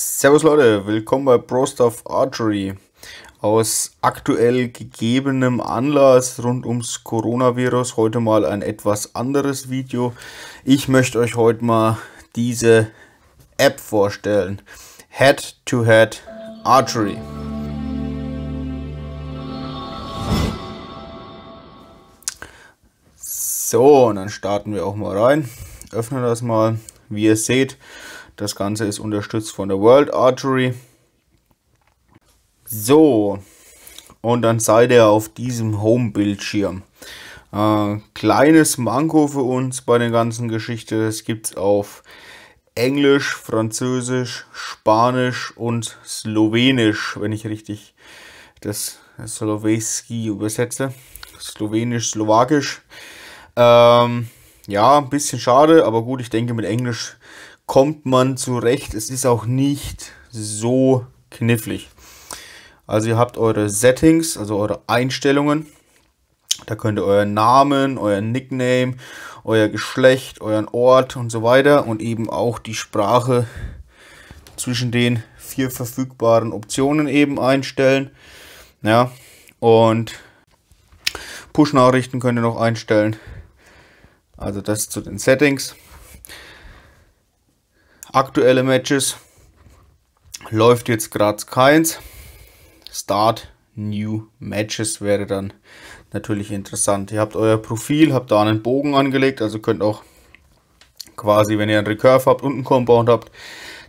Servus Leute, willkommen bei Brostuff Archery. Aus aktuell gegebenem Anlass rund ums Coronavirus heute mal ein etwas anderes Video. Ich möchte euch heute mal diese App vorstellen. Head-to-Head -head Archery. So, und dann starten wir auch mal rein. Öffne das mal, wie ihr seht. Das Ganze ist unterstützt von der World Archery. So, und dann seid ihr auf diesem Home-Bildschirm. Äh, kleines Manko für uns bei der ganzen Geschichte. Es gibt es auf Englisch, Französisch, Spanisch und Slowenisch, wenn ich richtig das Sloweski übersetze. Slowenisch, Slowakisch. Ähm, ja, ein bisschen schade, aber gut, ich denke mit Englisch kommt man zurecht. Es ist auch nicht so knifflig. Also ihr habt eure Settings, also eure Einstellungen. Da könnt ihr euren Namen, euren Nickname, euer Geschlecht, euren Ort und so weiter und eben auch die Sprache zwischen den vier verfügbaren Optionen eben einstellen. Ja, und Push-Nachrichten könnt ihr noch einstellen. Also das zu den Settings aktuelle Matches läuft jetzt gerade keins. Start New Matches wäre dann natürlich interessant. Ihr habt euer Profil, habt da einen Bogen angelegt, also könnt auch quasi, wenn ihr einen Recurve habt und einen Compound habt,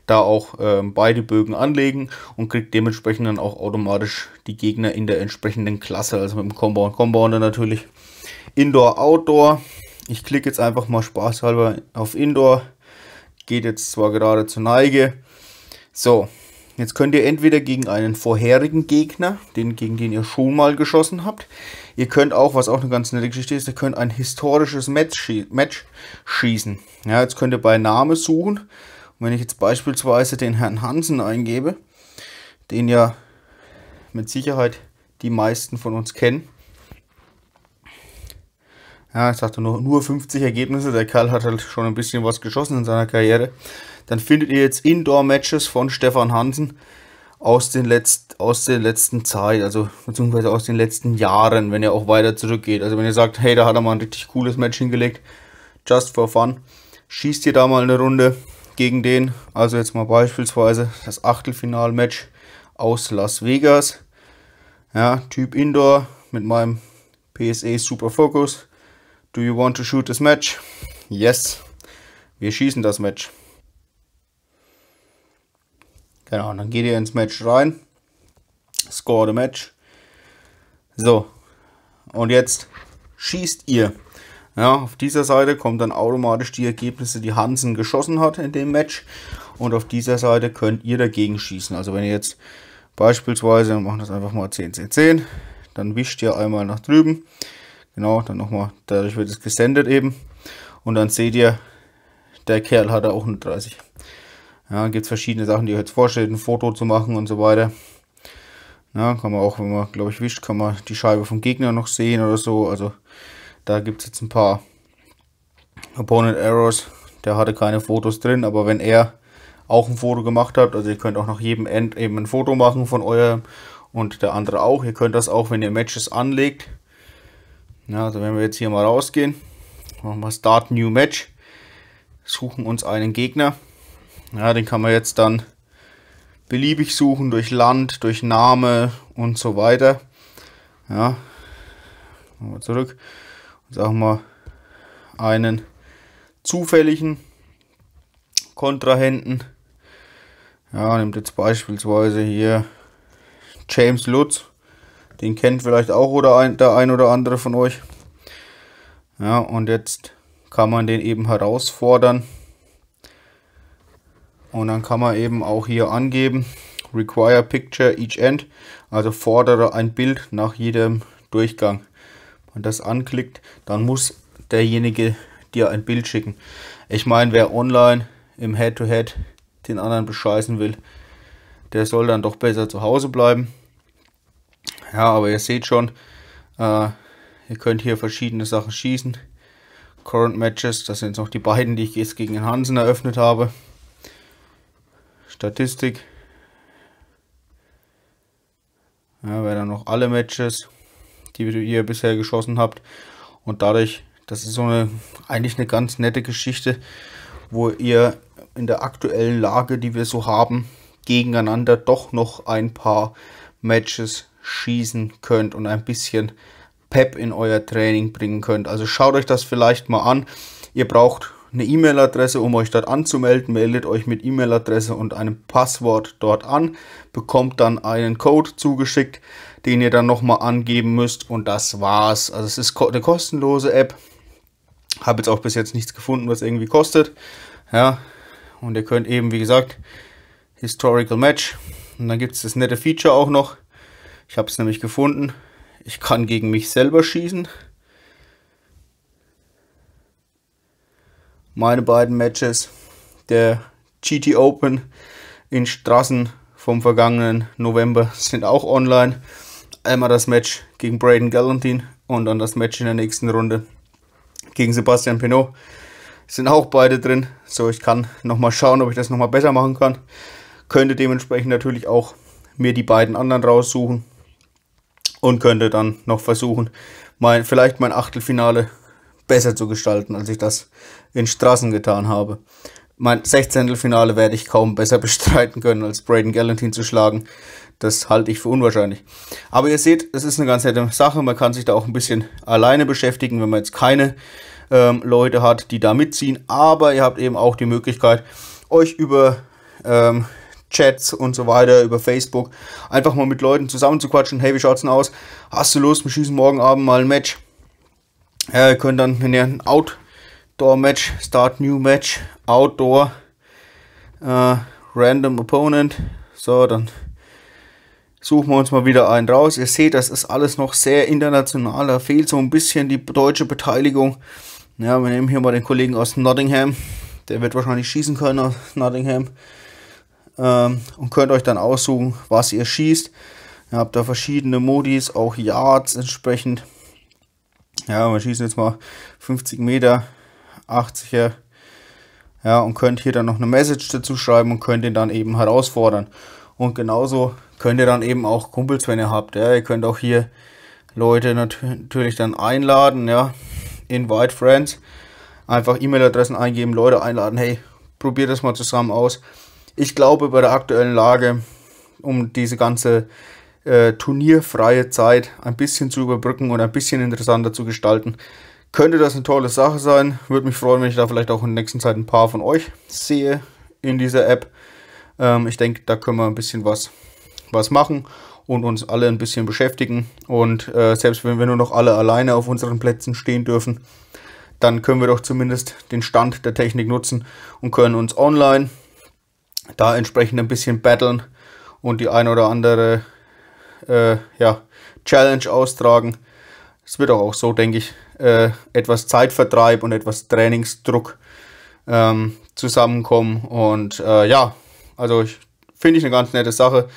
da auch ähm, beide Bögen anlegen und kriegt dementsprechend dann auch automatisch die Gegner in der entsprechenden Klasse, also mit dem Compound, Compounder natürlich. Indoor, Outdoor. Ich klicke jetzt einfach mal spaßhalber auf Indoor geht jetzt zwar gerade zur Neige. So, jetzt könnt ihr entweder gegen einen vorherigen Gegner, den, gegen den ihr schon mal geschossen habt, ihr könnt auch, was auch eine ganz nette Geschichte ist, ihr könnt ein historisches Match, schie Match schießen. Ja, jetzt könnt ihr bei Name suchen. Und wenn ich jetzt beispielsweise den Herrn Hansen eingebe, den ja mit Sicherheit die meisten von uns kennen, ja, ich sagte nur, nur 50 Ergebnisse, der Karl hat halt schon ein bisschen was geschossen in seiner Karriere. Dann findet ihr jetzt Indoor-Matches von Stefan Hansen aus, den letzt, aus der letzten Zeit, also beziehungsweise aus den letzten Jahren, wenn ihr auch weiter zurückgeht. Also wenn ihr sagt, hey, da hat er mal ein richtig cooles Match hingelegt, just for fun, schießt ihr da mal eine Runde gegen den. Also jetzt mal beispielsweise das Achtelfinal-Match aus Las Vegas. Ja, Typ Indoor mit meinem PSE Super Focus Do you want to shoot this match? Yes. Wir schießen das Match. Genau, dann geht ihr ins Match rein. Score the Match. So. Und jetzt schießt ihr. Ja, auf dieser Seite kommen dann automatisch die Ergebnisse, die Hansen geschossen hat in dem Match. Und auf dieser Seite könnt ihr dagegen schießen. Also wenn ihr jetzt beispielsweise, wir machen das einfach mal 10, 10, 10, dann wischt ihr einmal nach drüben. Genau, dann nochmal, dadurch wird es gesendet eben. Und dann seht ihr, der Kerl hat auch eine 30. Ja, gibt es verschiedene Sachen, die ihr jetzt vorstellt, ein Foto zu machen und so weiter. Ja, kann man auch, wenn man, glaube ich, wischt, kann man die Scheibe vom Gegner noch sehen oder so. Also da gibt es jetzt ein paar Opponent Errors. Der hatte keine Fotos drin, aber wenn er auch ein Foto gemacht hat, also ihr könnt auch nach jedem End eben ein Foto machen von eurem und der andere auch. Ihr könnt das auch, wenn ihr Matches anlegt, ja, also wenn wir jetzt hier mal rausgehen, machen wir Start New Match, suchen uns einen Gegner. Ja, den kann man jetzt dann beliebig suchen durch Land, durch Name und so weiter. Ja, machen wir zurück und sagen wir einen zufälligen Kontrahenten. Ja, nimmt jetzt beispielsweise hier James Lutz. Den kennt vielleicht auch oder ein, der ein oder andere von euch. Ja, und jetzt kann man den eben herausfordern. Und dann kann man eben auch hier angeben, require picture each end, also fordere ein Bild nach jedem Durchgang. Wenn man das anklickt, dann muss derjenige dir ein Bild schicken. Ich meine, wer online im Head-to-Head -Head den anderen bescheißen will, der soll dann doch besser zu Hause bleiben. Ja, aber ihr seht schon, äh, ihr könnt hier verschiedene Sachen schießen. Current Matches, das sind noch die beiden, die ich jetzt gegen den Hansen eröffnet habe. Statistik. Ja, wäre dann noch alle Matches, die ihr bisher geschossen habt. Und dadurch, das ist so eine, eigentlich eine ganz nette Geschichte, wo ihr in der aktuellen Lage, die wir so haben, gegeneinander doch noch ein paar Matches schießen könnt und ein bisschen Pep in euer Training bringen könnt. Also schaut euch das vielleicht mal an. Ihr braucht eine E-Mail-Adresse, um euch dort anzumelden. Meldet euch mit E-Mail-Adresse und einem Passwort dort an. Bekommt dann einen Code zugeschickt, den ihr dann nochmal angeben müsst. Und das war's. Also es ist eine kostenlose App. Habe jetzt auch bis jetzt nichts gefunden, was irgendwie kostet. Ja, und ihr könnt eben, wie gesagt, Historical Match. Und dann gibt es das nette Feature auch noch, ich habe es nämlich gefunden. Ich kann gegen mich selber schießen. Meine beiden Matches der GT Open in Strassen vom vergangenen November sind auch online. Einmal das Match gegen Braden Galantine und dann das Match in der nächsten Runde gegen Sebastian Pinot. Sind auch beide drin. So, ich kann nochmal schauen, ob ich das nochmal besser machen kann. Könnte dementsprechend natürlich auch mir die beiden anderen raussuchen und könnte dann noch versuchen, mein, vielleicht mein Achtelfinale besser zu gestalten, als ich das in Straßen getan habe. Mein Sechzehntelfinale werde ich kaum besser bestreiten können, als Braden Galantine zu schlagen. Das halte ich für unwahrscheinlich. Aber ihr seht, es ist eine ganz nette Sache. Man kann sich da auch ein bisschen alleine beschäftigen, wenn man jetzt keine ähm, Leute hat, die da mitziehen. Aber ihr habt eben auch die Möglichkeit, euch über ähm, Chats und so weiter, über Facebook, einfach mal mit Leuten zusammen zu quatschen. Hey, wie schaut's denn aus? Hast du Lust? Wir schießen morgen Abend mal ein Match. Äh, können dann, wenn ihr ein Outdoor-Match, Start New Match, Outdoor, äh, Random Opponent. So, dann suchen wir uns mal wieder einen raus. Ihr seht, das ist alles noch sehr international. Da fehlt so ein bisschen die deutsche Beteiligung. Ja, wir nehmen hier mal den Kollegen aus Nottingham. Der wird wahrscheinlich schießen können aus Nottingham ähm, und könnt euch dann aussuchen, was ihr schießt. Ihr habt da verschiedene Modis, auch Yards entsprechend. Ja, wir schießen jetzt mal 50 Meter, 80er. Ja, und könnt hier dann noch eine Message dazu schreiben und könnt ihn dann eben herausfordern. Und genauso könnt ihr dann eben auch Kumpels, wenn ihr habt. Ja, ihr könnt auch hier Leute nat natürlich dann einladen, ja, invite friends. Einfach E-Mail-Adressen eingeben, Leute einladen, hey, probiert das mal zusammen aus. Ich glaube, bei der aktuellen Lage, um diese ganze äh, turnierfreie Zeit ein bisschen zu überbrücken und ein bisschen interessanter zu gestalten, könnte das eine tolle Sache sein. Würde mich freuen, wenn ich da vielleicht auch in der nächsten Zeit ein paar von euch sehe in dieser App. Ähm, ich denke, da können wir ein bisschen was, was machen und uns alle ein bisschen beschäftigen. Und äh, selbst wenn wir nur noch alle alleine auf unseren Plätzen stehen dürfen, dann können wir doch zumindest den Stand der Technik nutzen und können uns online da entsprechend ein bisschen battlen und die ein oder andere äh, ja, Challenge austragen. Es wird auch so, denke ich, äh, etwas Zeitvertreib und etwas Trainingsdruck ähm, zusammenkommen. Und äh, ja, also finde ich eine ganz nette Sache,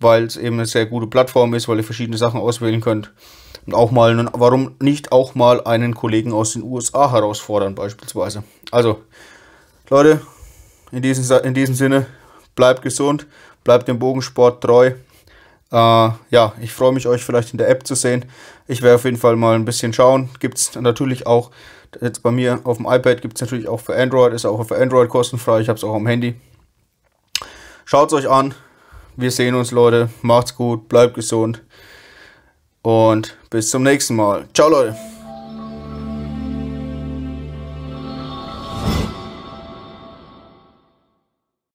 weil es eben eine sehr gute Plattform ist, weil ihr verschiedene Sachen auswählen könnt. Und auch mal, warum nicht auch mal einen Kollegen aus den USA herausfordern beispielsweise. Also, Leute, in diesem, in diesem Sinne, bleibt gesund, bleibt dem Bogensport treu. Äh, ja, ich freue mich, euch vielleicht in der App zu sehen. Ich werde auf jeden Fall mal ein bisschen schauen. Gibt es natürlich auch, jetzt bei mir auf dem iPad gibt es natürlich auch für Android, ist auch für Android kostenfrei. Ich habe es auch am Handy. Schaut es euch an. Wir sehen uns, Leute. Macht's gut, bleibt gesund. Und bis zum nächsten Mal. Ciao, Leute.